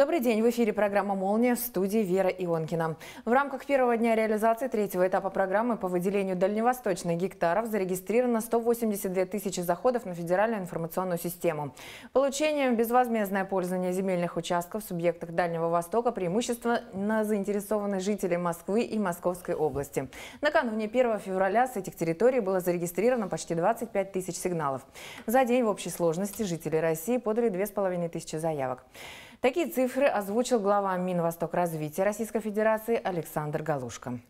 Добрый день. В эфире программа «Молния» в студии Вера Ионкина. В рамках первого дня реализации третьего этапа программы по выделению дальневосточных гектаров зарегистрировано 182 тысячи заходов на федеральную информационную систему. Получением безвозмездное пользование земельных участков в субъектах Дальнего Востока преимущество на заинтересованы жители Москвы и Московской области. Накануне 1 февраля с этих территорий было зарегистрировано почти 25 тысяч сигналов. За день в общей сложности жители России подали 2500 заявок. Такие цифры озвучил глава Минвосток развития Российской Федерации Александр Галушко.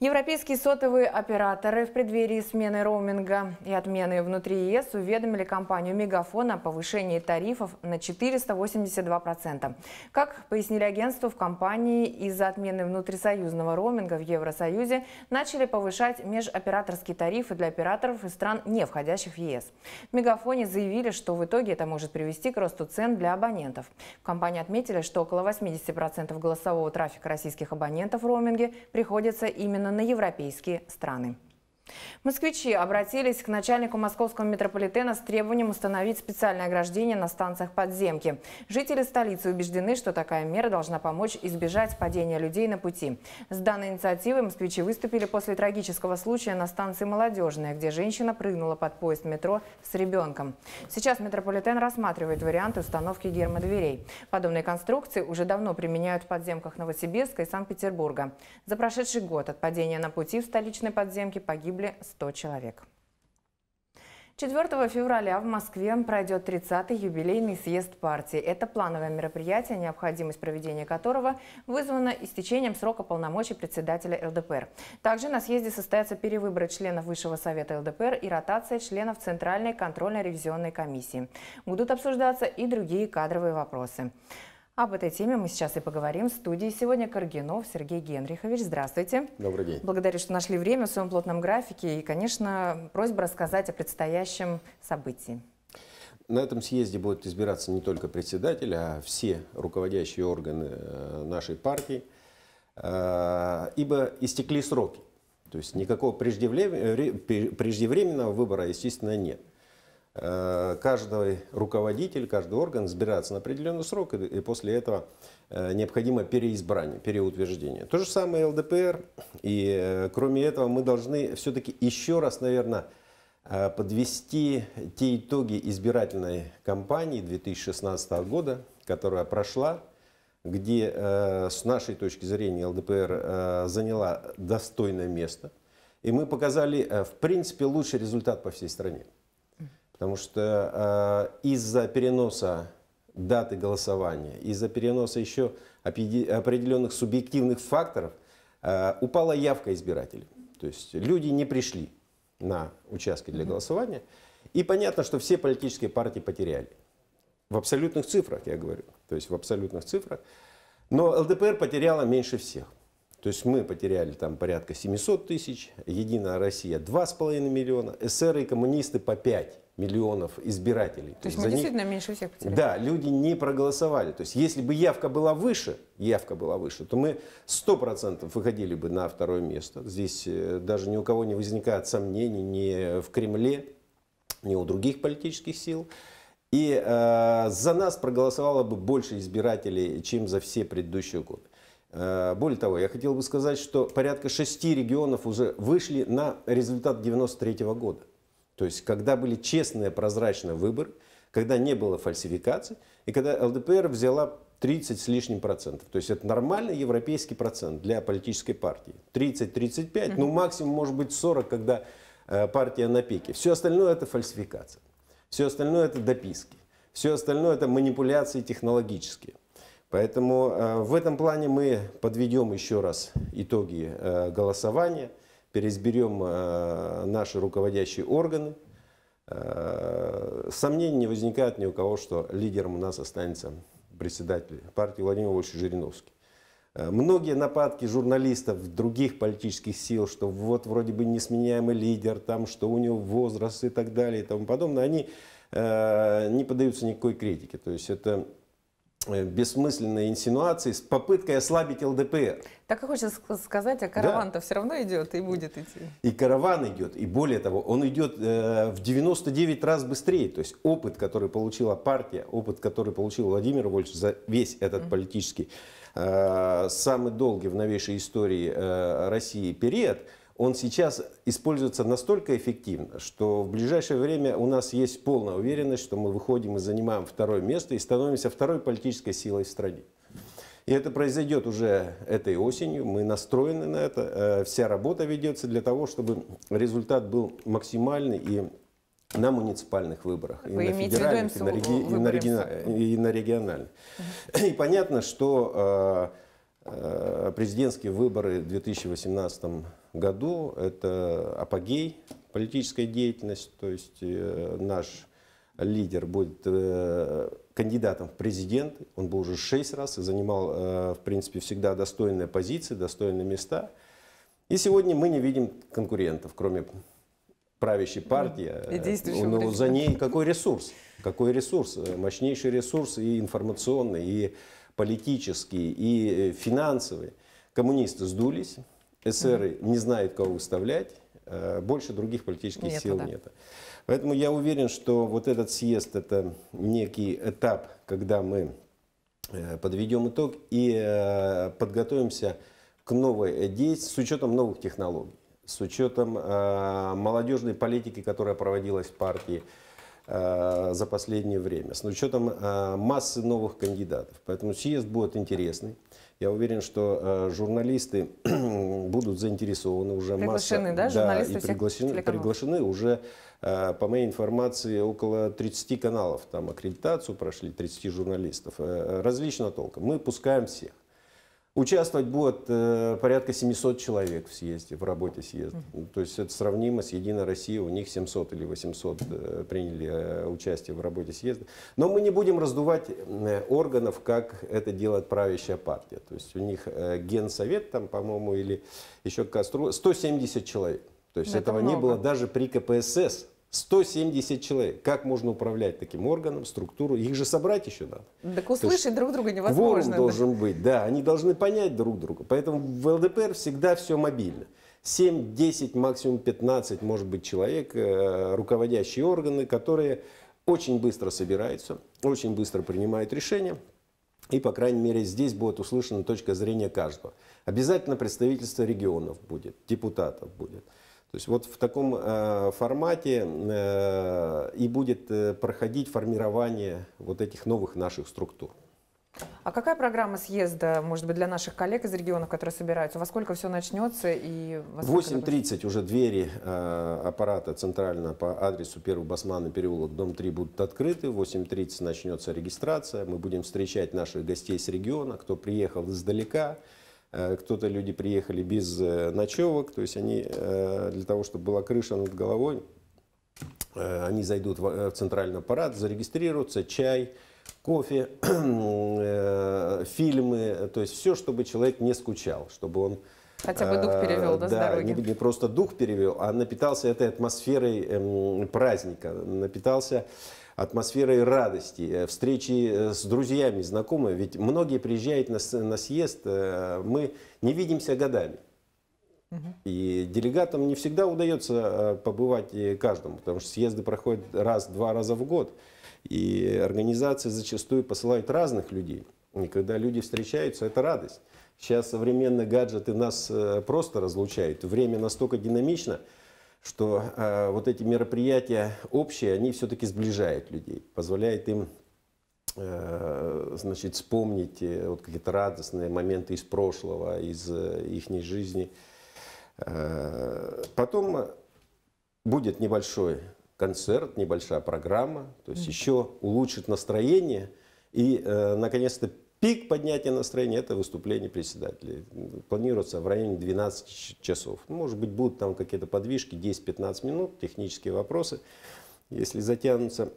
Европейские сотовые операторы в преддверии смены роуминга и отмены внутри ЕС уведомили компанию «Мегафон» о повышении тарифов на 482%. Как пояснили агентству, в компании из-за отмены внутрисоюзного роуминга в Евросоюзе начали повышать межоператорские тарифы для операторов из стран, не входящих в ЕС. В «Мегафоне» заявили, что в итоге это может привести к росту цен для абонентов. В компании отметили, что около 80% голосового трафика российских абонентов в роуминге приходится именно на европейские страны. Москвичи обратились к начальнику московского метрополитена с требованием установить специальное ограждение на станциях подземки. Жители столицы убеждены, что такая мера должна помочь избежать падения людей на пути. С данной инициативой москвичи выступили после трагического случая на станции «Молодежная», где женщина прыгнула под поезд метро с ребенком. Сейчас метрополитен рассматривает варианты установки гермодверей. Подобные конструкции уже давно применяют в подземках Новосибирска и Санкт-Петербурга. За прошедший год от падения на пути в столичной подземке погибли погибли 100 человек. 4 февраля в Москве пройдет 30-й юбилейный съезд партии. Это плановое мероприятие, необходимость проведения которого вызвана истечением срока полномочий председателя ЛДПР. Также на съезде состоятся перевыборы членов Высшего совета ЛДПР и ротация членов Центральной контрольно-ревизионной комиссии. Будут обсуждаться и другие кадровые вопросы. Об этой теме мы сейчас и поговорим. В студии сегодня Каргинов Сергей Генрихович. Здравствуйте. Добрый день. Благодарю, что нашли время в своем плотном графике. И, конечно, просьба рассказать о предстоящем событии. На этом съезде будут избираться не только председатель, а все руководящие органы э, нашей партии, э, ибо истекли сроки. То есть никакого э, преждевременного выбора, естественно, нет. Э, каждый руководитель, каждый орган избирается на определенный срок, и после этого э, необходимо переизбрание, переутверждение. То же самое ЛДПР, и э, кроме этого мы должны все-таки еще раз, наверное, подвести те итоги избирательной кампании 2016 года, которая прошла, где с нашей точки зрения ЛДПР заняла достойное место. И мы показали, в принципе, лучший результат по всей стране. Потому что э, из-за переноса даты голосования, из-за переноса еще определенных субъективных факторов э, упала явка избирателей. То есть люди не пришли на участки для голосования. И понятно, что все политические партии потеряли. В абсолютных цифрах, я говорю. То есть в абсолютных цифрах. Но ЛДПР потеряла меньше всех. То есть мы потеряли там порядка 700 тысяч, Единая Россия 2,5 миллиона, СР и коммунисты по 5 миллионов избирателей. То, то есть мы действительно них... меньше всех потеряли. Да, люди не проголосовали. То есть если бы явка была выше, явка была выше, то мы 100% выходили бы на второе место. Здесь э, даже ни у кого не возникает сомнений, ни в Кремле, ни у других политических сил. И э, за нас проголосовало бы больше избирателей, чем за все предыдущие годы. Э, более того, я хотел бы сказать, что порядка шести регионов уже вышли на результат 93 -го года. То есть, когда были честные, прозрачные выборы, когда не было фальсификаций, и когда ЛДПР взяла 30 с лишним процентов. То есть это нормальный европейский процент для политической партии. 30-35, ну максимум может быть 40, когда э, партия на пике. Все остальное это фальсификация. Все остальное это дописки. Все остальное это манипуляции технологические. Поэтому э, в этом плане мы подведем еще раз итоги э, голосования – переизберем э, наши руководящие органы. Э, сомнений не возникает ни у кого, что лидером у нас останется председатель партии Владимир Вольфович Жириновский. Э, многие нападки журналистов других политических сил, что вот вроде бы несменяемый лидер, там, что у него возраст и так далее и тому подобное, они э, не поддаются никакой критике. То есть это Э, бессмысленной инсинуации с попыткой ослабить ЛДПР. Так и хочется сказать, а караван-то да. все равно идет и будет идти. И караван идет, и более того, он идет э, в 99 раз быстрее. То есть опыт, который получила партия, опыт, который получил Владимир Вольфович за весь этот политический, э, самый долгий в новейшей истории э, России период – он сейчас используется настолько эффективно, что в ближайшее время у нас есть полная уверенность, что мы выходим и занимаем второе место и становимся второй политической силой в стране. И это произойдет уже этой осенью, мы настроены на это, э, вся работа ведется для того, чтобы результат был максимальный и на муниципальных выборах, Вы и на федеральных, и на, реги... и на, региональных. И понятно, что э, Э, президентские выборы в 2018 году – это апогей политической деятельности, то есть э, наш лидер будет э, кандидатом в президент, он был уже шесть раз и занимал, в принципе, всегда достойные позиции, достойные места. И сегодня мы не видим конкурентов, кроме правящей партии. И но за ней какой ресурс? Какой ресурс? Мощнейший ресурс и информационный, и политические и э, финансовые. Коммунисты сдулись, эсеры не знают, кого выставлять, а больше других политических нет, сил да. нет. Поэтому я уверен, что вот этот съезд – это некий этап, когда мы э, подведем итог и э, подготовимся к новой деятельности с учетом новых технологий, с учетом а, молодежной политики, которая проводилась в партии, Э, за последнее время, с учетом э, массы новых кандидатов. Поэтому съезд будет интересный. Я уверен, что э, журналисты будут заинтересованы уже приглашены, масса. Да, журналисты да, и приглашены, приглашены уже, по моей информации, около 30 каналов. Там аккредитацию прошли 30 журналистов. Различного толка. Мы пускаем всех. Участвовать будет э, порядка 700 человек в съезде, в работе съезда. Mm -hmm. То есть это сравнимо с «Единой Россией», у них 700 или 800 э, приняли э, участие в работе съезда. Но мы не будем раздувать э, органов, как это делает правящая партия. То есть у них э, генсовет там, по-моему, или еще Костру, 170 человек. То есть ну, это этого много. не было даже при КПСС. 170 человек. Как можно управлять таким органом, структуру? Их же собрать еще надо. Так услышать друг друга невозможно. Кворум должен быть, да. Они должны понять друг друга. Поэтому в ЛДПР всегда все мобильно. 7, 10, максимум 15, может быть, человек, э, руководящие органы, которые очень быстро собираются, очень быстро принимают решения. И, по крайней мере, здесь будет услышана точка зрения каждого. Обязательно представительство регионов будет, депутатов будет. То есть вот в таком э, формате э, и будет э, проходить формирование вот этих новых наших структур. А какая программа съезда, может быть, для наших коллег из регионов, которые собираются? Во сколько все начнется? И во 8.30 уже двери э, аппарата центрально по адресу 1 Басмана переулок, дом 3 будут открыты. В 8.30 начнется регистрация. Мы будем встречать наших гостей с региона, кто приехал издалека. Э, кто-то люди приехали без э, ночевок, то есть они э, для того, чтобы была крыша над головой, они зайдут в центральный аппарат, зарегистрируются, чай, кофе, фильмы, то есть все, чтобы человек не скучал, чтобы он... Хотя бы дух перевел, да, да с дороги. Не, не просто дух перевел, а напитался этой атмосферой эм, праздника, напитался атмосферой радости, э, встречи э, с друзьями, знакомыми. Ведь многие приезжают на, на съезд, э, мы не видимся годами. И делегатам не всегда удается побывать каждому, потому что съезды проходят раз-два раза в год. И организации зачастую посылают разных людей. И когда люди встречаются, это радость. Сейчас современные гаджеты нас просто разлучают. Время настолько динамично – что э, вот эти мероприятия общие, они все-таки сближают людей, позволяют им э, значит, вспомнить э, вот какие-то радостные моменты из прошлого, из э, их жизни. Э, потом будет небольшой концерт, небольшая программа, то есть еще улучшит настроение и, э, наконец-то, Пик поднятия настроения – это выступление Председателя. Планируется в районе 12 часов. Ну, может быть, будут там какие-то подвижки, 10-15 минут, технические вопросы, если затянутся.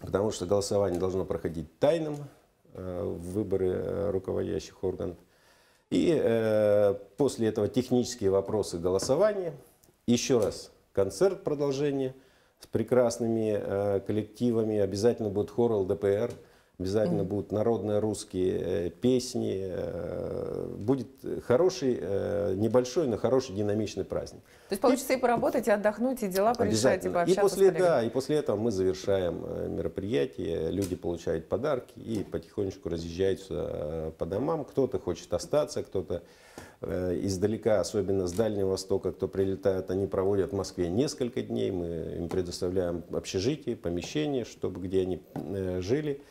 Потому что голосование должно проходить тайным, э, выборы э, руководящих органов. И э, после этого технические вопросы голосования. Еще раз, концерт продолжения с прекрасными э, коллективами. Обязательно будет хор ЛДПР – Обязательно mm. будут народные русские э, песни. Э, будет хороший, э, небольшой, но хороший динамичный праздник. То есть получится и, и поработать, и отдохнуть, и дела порешать, и пообщаться и после, Да, и после этого мы завершаем мероприятие, люди получают подарки и потихонечку разъезжаются по домам. Кто-то хочет остаться, кто-то издалека, особенно с Дальнего Востока, кто прилетает, они проводят в Москве несколько дней. Мы им предоставляем общежитие, помещение, чтобы где они жили.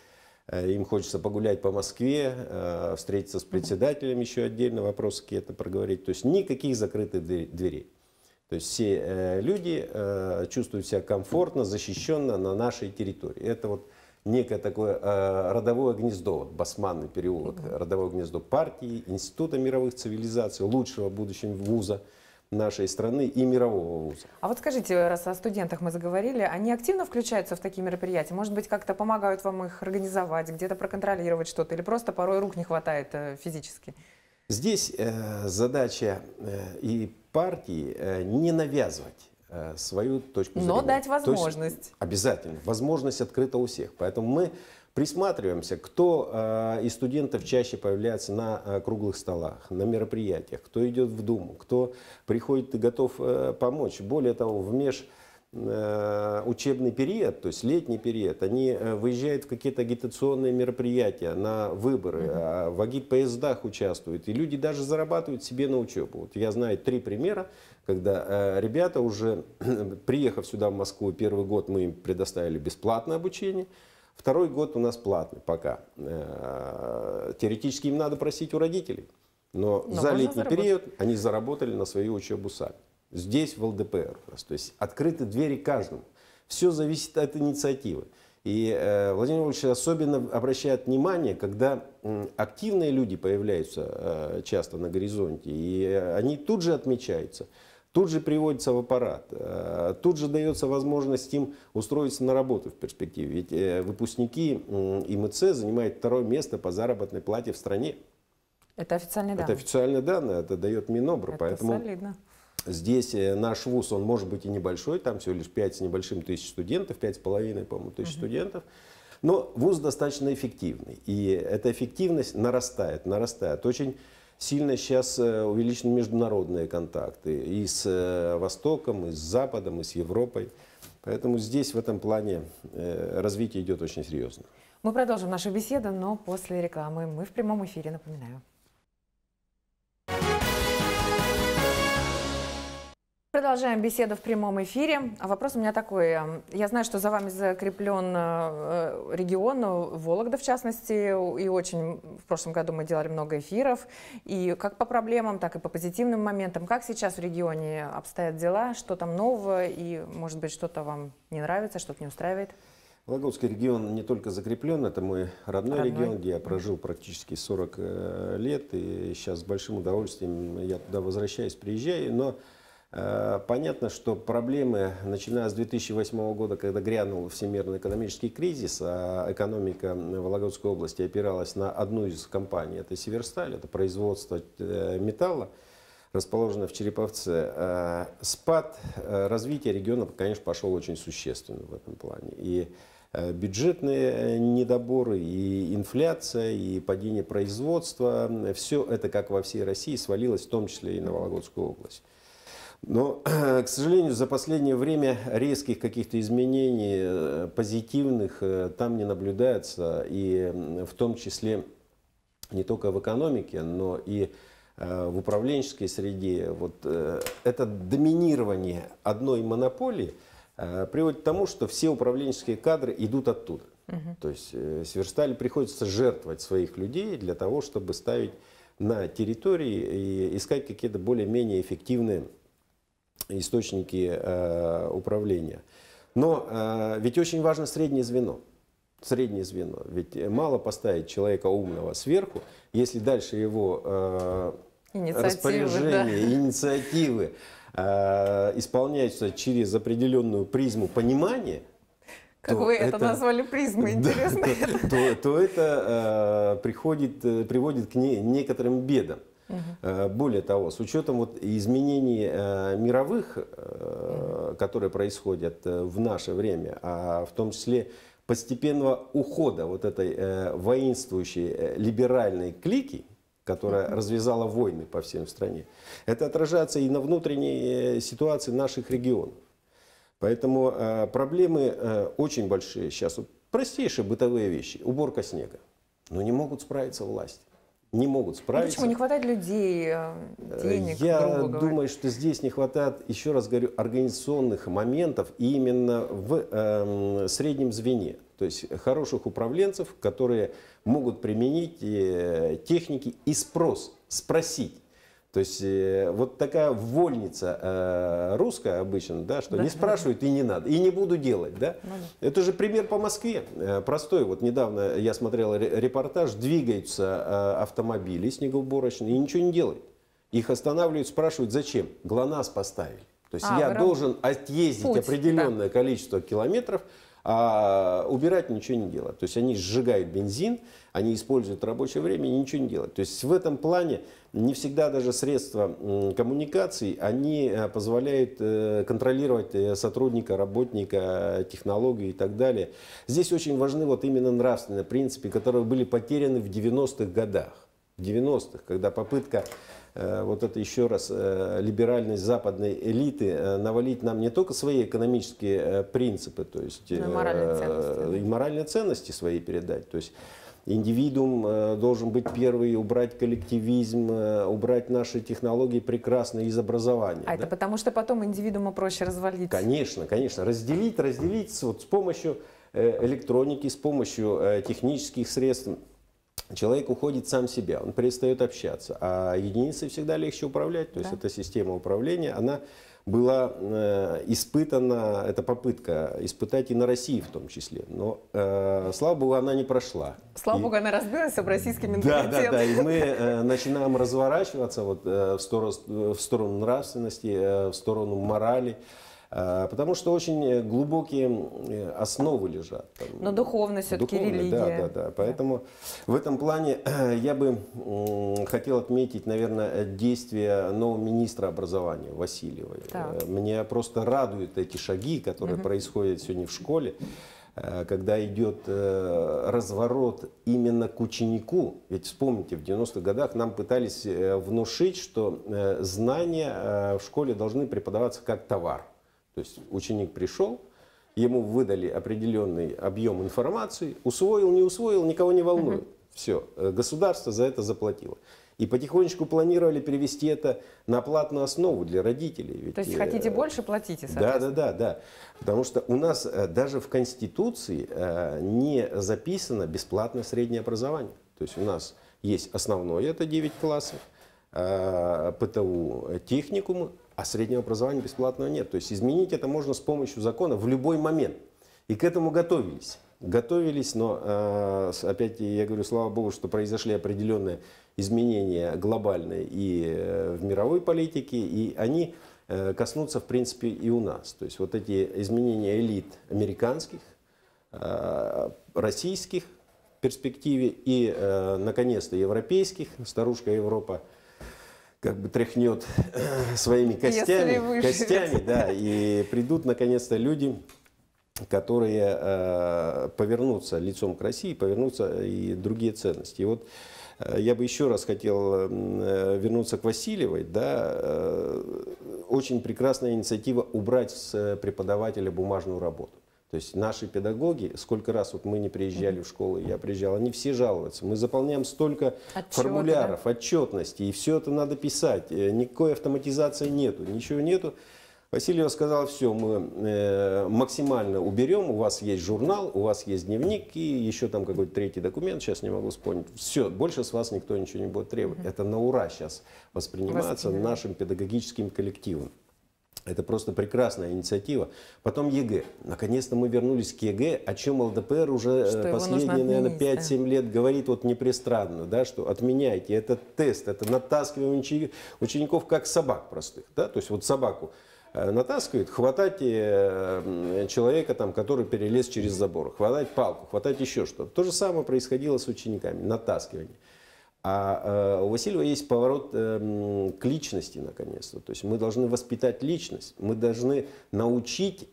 Э, им хочется погулять по Москве, э, встретиться с председателем еще отдельно, вопросы какие-то проговорить. То есть никаких закрытых дверей. То есть все э, люди чувствуют себя комфортно, защищенно на нашей территории. Это вот некое такое родовое гнездо, вот Басманный переулок, родовое гнездо партии, Института мировых цивилизаций, лучшего в будущем вуза нашей страны и мирового вуза. А вот скажите, раз о студентах мы заговорили, они активно включаются в такие мероприятия? Может быть, как-то помогают вам их организовать, где-то проконтролировать что-то, или просто порой рук не хватает э, физически? Здесь э, задача э, и партии не навязывать свою точку зрения. Но дать возможность. есть, обязательно. Возможность открыта у всех. Поэтому мы Присматриваемся, кто э, из студентов чаще появляется на э, круглых столах, на мероприятиях, кто идет в Думу, кто приходит и готов э, помочь. Более того, в меж э, учебный период, то есть летний период, они э, выезжают в какие-то агитационные мероприятия, на выборы, mm -hmm. в агит-поездах участвуют, и люди даже зарабатывают себе на учебу. Вот я знаю три примера, когда э, ребята уже, приехав сюда в Москву, первый год мы им предоставили бесплатное обучение – Второй год у нас платный пока. Э, теоретически им надо просить у родителей, но, но за летний заработать. период они заработали на свою учебу сами. Здесь в ЛДПР у нас. То есть открыты двери каждому. Все зависит от инициативы. И э, Владимир Вольфович особенно обращает внимание, когда э, активные люди появляются э, часто на горизонте, и э, они тут же отмечаются – тут же приводится в аппарат, э, тут же дается возможность им устроиться на работу в перспективе. Ведь э, выпускники ИМЦ занимают второе место по заработной плате в стране. Это официальные данные. Это официальные данные, это дает Минобр. Это поэтому солидно. Здесь э, наш вуз, он может быть и небольшой, там всего лишь 5 с небольшим тысяч студентов, 5,5, по-моему, тысяч угу. студентов. Но вуз достаточно эффективный, и эта эффективность нарастает, нарастает. Очень Сильно сейчас э, увеличены международные контакты и с э, Востоком, и с Западом, и с Европой. Поэтому здесь в этом плане э, развитие идет очень серьезно. Мы продолжим нашу беседу, но после рекламы мы в прямом эфире, напоминаю. Продолжаем беседу в прямом эфире. А вопрос у меня такой. Эм, я знаю, что за вами закреплен э, э, регион, э, Вологда в частности, и очень в прошлом году мы делали много эфиров, и как по проблемам, так и по позитивным моментам. Как сейчас в регионе обстоят дела, что там нового, и, может быть, что-то вам не нравится, что-то не устраивает? Вологодский регион не только закреплен, это мой родной, родной регион, где я прожил практически 40 лет, и сейчас с большим удовольствием я туда возвращаюсь, приезжаю, но Э, понятно, что проблемы, начиная с 2008 года, когда грянул всемирный экономический кризис, а экономика Вологодской области опиралась на одну из компаний, это «Северсталь», это производство э, металла, расположенное в Череповце. Э, спад развития региона, конечно, пошел очень существенно в этом плане. И бюджетные недоборы, и инфляция, и падение производства, все это, как во всей России, свалилось в том числе и на Вологодскую область. Но, к сожалению, за последнее время резких каких-то изменений э, позитивных э, там не наблюдается, и в том числе не только в экономике, но и э, в управленческой среде. Вот это доминирование одной монополии приводит к тому, что все управленческие кадры идут оттуда. Угу. То есть Сверстали приходится жертвовать своих людей для того, чтобы ставить на территории и искать какие-то более-менее эффективные источники э, управления. Но э, ведь очень важно среднее звено. Среднее звено. Ведь мало поставить человека умного сверху, если дальше его э, инициативы, распоряжения, да. инициативы э, исполняются через определенную призму понимания, как вы это, это назвали призмой, интересно. Да, это, то, то это э, приходит, приводит к не, некоторым бедам. Угу. Более того, с учетом вот изменений э, мировых, э, которые происходят в наше время, а в том числе постепенного ухода вот этой воинствующей либеральной клики, которая развязала войны по всем стране, это отражается и на внутренней ситуации наших регионов. Поэтому э, проблемы э, очень большие сейчас. Вот простейшие бытовые вещи. Уборка снега. Но ну, не могут справиться власти не могут справиться. Ну почему не хватает людей, э, э, денег? Я думаю, что здесь не хватает, еще раз говорю, организационных моментов именно в э, среднем звене. То есть хороших управленцев, которые могут применить э, техники и спрос, спросить то есть э, вот такая вольница э, русская обычно, да, что да, не спрашивают и не надо, и не буду делать, да. Ну Это же пример по Москве э, простой. Вот недавно я смотрел репортаж, двигаются э, автомобили снегоуборочные и ничего не делают. Их останавливают, спрашивают, зачем? ГЛОНАСС поставили. То есть а, я должен отъездить путь, определенное да. количество километров, а убирать ничего не делают, То есть они сжигают бензин, они используют рабочее время и ничего не делают. То есть в этом плане не всегда даже средства коммуникаций, они э, позволяют э, контролировать э, сотрудника, работника, технологии и так далее. Здесь очень важны вот именно нравственные принципы, которые были потеряны в 90-х годах. В 90-х, когда попытка Э, вот это еще раз э, либеральность западной элиты э, навалить нам не только свои экономические принципы, то есть Но и моральные ценности, и моральные ценности свои передать, то есть индивидуум должен быть первый, убрать коллективизм, убрать наши технологии прекрасные из образования. А да? это потому, что потом индивидуума проще развалить. Конечно, конечно. Разделить, разделить вот с помощью электроники, с помощью технических средств. Человек уходит сам себя, он перестает общаться, а единицы всегда легче управлять. То есть эта система управления, она была э, испытана, это попытка испытать и на России в том числе. Но, э, слава богу, она не прошла. Слава и, богу, она разбилась об российский менталитет. Да, да, да. И мы э, начинаем разворачиваться вот, э, в, сторону, э, в сторону нравственности, э, в сторону морали. А, потому что очень э, глубокие э, основы лежат. Там, Но духовность все-таки религия. Да, да, да. Поэтому в этом плане э, я бы хотел отметить, наверное, действия нового министра образования Васильева. Так. Меня просто радуют эти шаги, которые угу. происходят сегодня в школе когда идет разворот именно к ученику. Ведь вспомните, в 90-х годах нам пытались внушить, что знания в школе должны преподаваться как товар. То есть ученик пришел, ему выдали определенный объем информации, усвоил, не усвоил, никого не волнует. Все, э, государство за это заплатило. И потихонечку планировали перевести это на платную основу для родителей. Ведь, То есть э, хотите больше, платите, соответственно. Да, да, да, да. Потому что у нас э, даже в Конституции не записано бесплатное среднее образование. То есть у нас есть основное, это 9 классов, ПТУ техникум, а среднего образования бесплатного нет. То есть изменить это можно с помощью закона в любой момент. И к этому готовились. Готовились, но э, опять я говорю, слава богу, что произошли определенные изменения глобальные и э, в мировой политике, и они э, коснутся, в принципе, и у нас. То есть вот эти изменения элит американских, российских в перспективе и, наконец-то, европейских, старушка Европа – как бы тряхнет э, своими костями, костями, да, и придут наконец-то люди, которые э, повернутся лицом к России, повернутся и другие ценности. И вот э, я бы еще раз хотел э, вернуться к Васильевой. Да, очень прекрасная инициатива убрать с преподавателя бумажную работу. То есть наши педагоги, сколько раз вот мы не приезжали в школу, я приезжал, они все жалуются. Мы заполняем столько Отчеты, формуляров, да? отчетности, и все это надо писать. Э, никакой автоматизации нету, ничего нету. Васильева сказал, все, мы э, максимально уберем, у вас есть журнал, у вас есть дневник и еще там какой-то третий документ, сейчас не могу вспомнить. Все, больше с вас никто ничего не будет требовать. Mm -hmm. Это на ура сейчас воспринимается нашим педагогическим коллективом. Это просто прекрасная инициатива. Потом ЕГЭ. Наконец-то мы вернулись к ЕГЭ, о чем ЛДПР уже что э, последние, наверное, 5-7 лет говорит вот непрестранно, да, что отменяйте этот тест, это натаскивание учеников как собак простых. Да? То есть вот собаку э, натаскивает, хватать э, человека, там, который перелез через забор, хватать палку, хватать еще что-то. То же самое происходило с учениками, натаскивание. А э, у Васильева есть поворот э, к личности, наконец-то. То есть мы должны воспитать личность, мы должны научить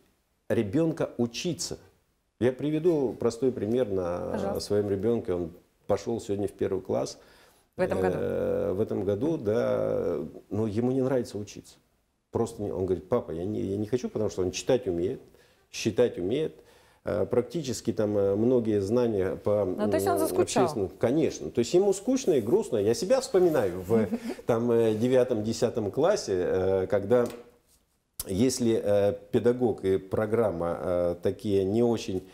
ребенка учиться. Я приведу простой пример на Пожалуйста. своем ребенке. Он пошел сегодня в первый класс. В этом э, году? в этом году, да. Но ему не нравится учиться. Просто не, он говорит, папа, я не, я не хочу, потому что он читать умеет, считать умеет, Э, практически там э, многие знания по а, то есть он заскучал? Общественному, конечно. То есть ему скучно и грустно. Я себя вспоминаю в там э, девятом-десятом классе, когда если педагог и программа такие не очень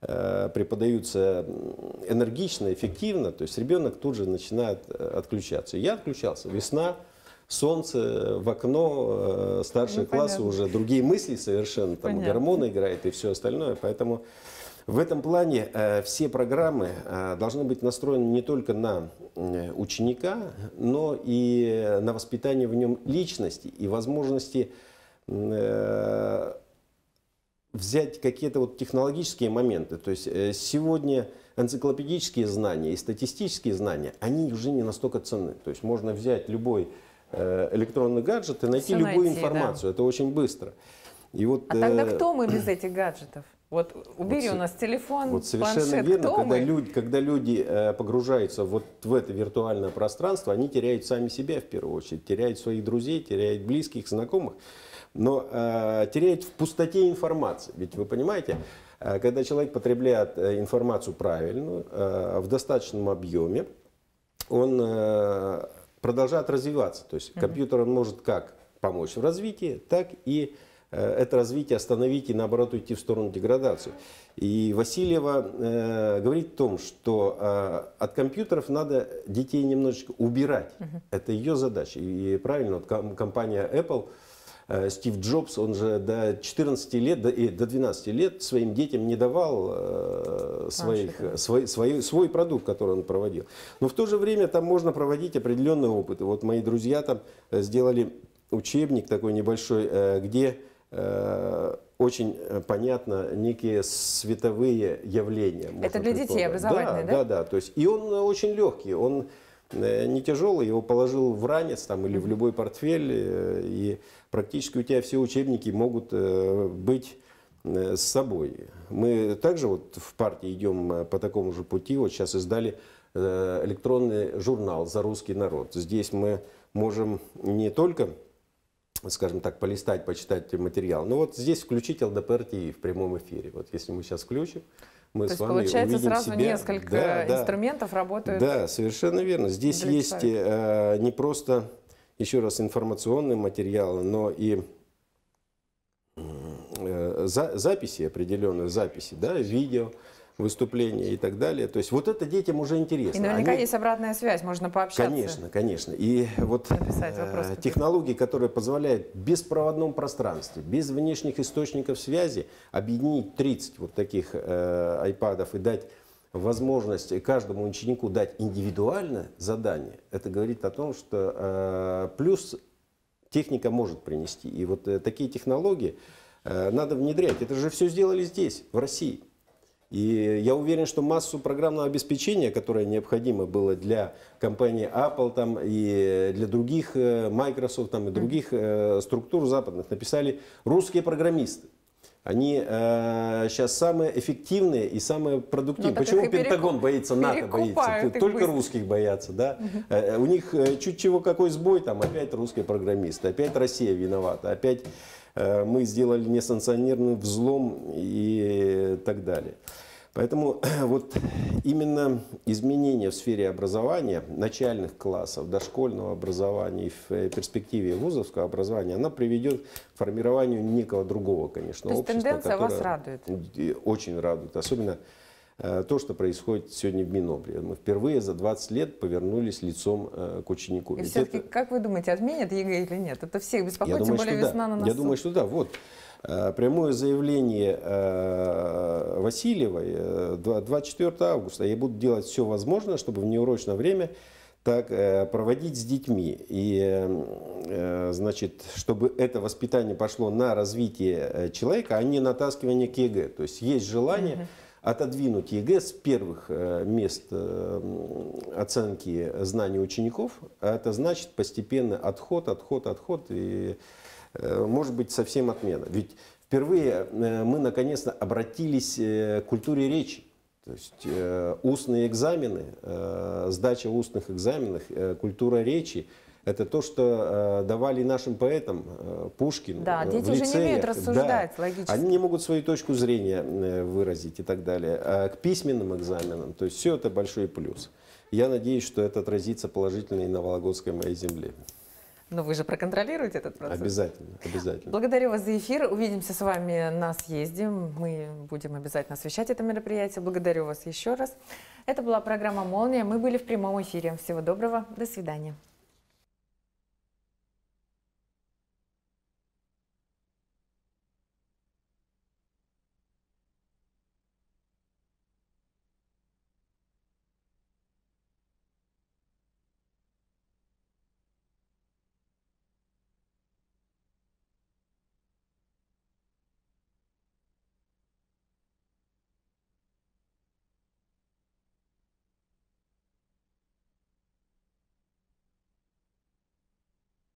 преподаются энергично, эффективно, то есть ребенок тут же начинает отключаться. Я отключался. Весна, солнце, э, в окно, э, старшие ну, классы понятно. уже другие мысли совершенно, там понятно. гормоны играют и все остальное, поэтому в этом плане э, все программы э, должны быть настроены не только на э, ученика, но и на воспитание в нем личности и возможности взять какие-то вот технологические моменты. То есть сегодня энциклопедические знания и статистические знания, они уже не настолько ценны. То есть можно взять любой Э, электронный гаджет и найти Все любую найти, информацию. Да. Это очень быстро. И вот, а тогда э, кто мы без этих гаджетов? Вот убери вот, у нас телефон, вот совершенно планшет, верно, кто когда мы? люди, когда люди э, погружаются вот в это виртуальное пространство, они теряют сами себя в первую очередь, теряют своих друзей, теряют близких, знакомых, но э, теряют в пустоте информации. Ведь вы понимаете, когда человек потребляет информацию правильную, э, в достаточном объеме, он э, продолжает развиваться. То есть компьютер может как помочь в развитии, так и э, это развитие остановить и наоборот уйти в сторону деградации. И Васильева э, говорит о том, что э, от компьютеров надо детей немножечко убирать. Угу. Это ее задача. И правильно, вот компания Apple Э, Стив Джобс, он же до 14 лет, до, и до 12 лет своим детям не давал э, своих, свой, свой, свой продукт, который он проводил. Но в то же время там можно проводить определенные опыты. Вот мои друзья там э, сделали учебник такой небольшой, где очень понятно некие световые явления. Это для детей образовательные, да? Да, да, да. То есть, и он очень легкий, он Э, не тяжелый, его положил в ранец там, или в любой портфель, э, и практически у тебя все учебники могут э, быть с собой. Мы также вот в партии идем по такому же пути. Вот сейчас издали электронный журнал «За русский народ». Здесь мы можем не только скажем так, полистать, почитать материал. Но вот здесь включить ЛДПР ТВ в прямом эфире. Вот если мы сейчас включим мы То с вами получается, увидим сразу себя. несколько да, инструментов работают. Да, совершенно верно. Здесь есть человека. Э, не просто, еще раз, информационные материалы, но и э, за, записи, определенные записи, да, видео, выступления и так далее. То есть вот это детям уже интересно. И наверняка Они... есть обратная связь, можно пообщаться. Конечно, конечно. И вот э, вопрос, технологии, которые позволяют в беспроводном пространстве, без внешних источников связи, объединить 30 вот таких э, айпадов и дать возможность каждому ученику дать индивидуальное задание, это говорит о том, что э, плюс техника может принести. И вот э, такие технологии э, надо внедрять. Это же все сделали здесь, в России. И я уверен, что массу программного обеспечения, которое необходимо было для компании Apple там, и для других э, Microsoft там, и других э, структур западных, написали русские программисты. Они э, сейчас самые эффективные и самые продуктивные. Ну, Почему Пентагон перекуп... боится, НАТО боится? Только быстро. русских боятся, да? Угу. Э, у них э, чуть чего какой сбой, там опять русские программисты, опять Россия виновата, опять мы сделали несанкционированный взлом и так далее. Поэтому вот именно изменения в сфере образования, начальных классов, дошкольного образования и в э, перспективе вузовского образования, она приведет к формированию некого другого, конечно, То общества. тенденция вас радует? Очень радует, особенно э, то, что происходит сегодня в Минобре. Мы впервые за 20 лет повернулись лицом э, к ученику. И все-таки, это... как вы думаете, отменят ЕГЭ или нет? Это всех беспокоит, я тем более весна да. на носу. Я думаю, что да. Вот. Э, прямое заявление э, Васильевой 24 э, августа. Я буду делать все возможное, чтобы в неурочное время так проводить с детьми. И, значит, чтобы это воспитание пошло на развитие человека, а не натаскивание к ЕГЭ. То есть есть желание отодвинуть ЕГЭ с первых мест оценки знаний учеников. А Это значит постепенно отход, отход, отход. И Э, может быть совсем отмена. Ведь впервые э, мы наконец-то обратились э, к культуре речи. То есть устные экзамены, сдача устных экзаменов, культура речи, это то, что э, давали нашим поэтам э, Пушкину. Да, дети лицеях. уже не умеют рассуждать, да. логически. Они не могут свою точку зрения э, выразить и так далее. А к письменным экзаменам, то есть все это большой плюс. Я надеюсь, что это отразится положительно и на Вологодской моей земле. Но ну, вы же проконтролируете этот процесс. Обязательно, обязательно. Благодарю вас за эфир. Увидимся с вами на съезде. Мы будем обязательно освещать это мероприятие. Благодарю вас еще раз. Это была программа «Молния». Мы были в прямом эфире. Всего доброго. До свидания.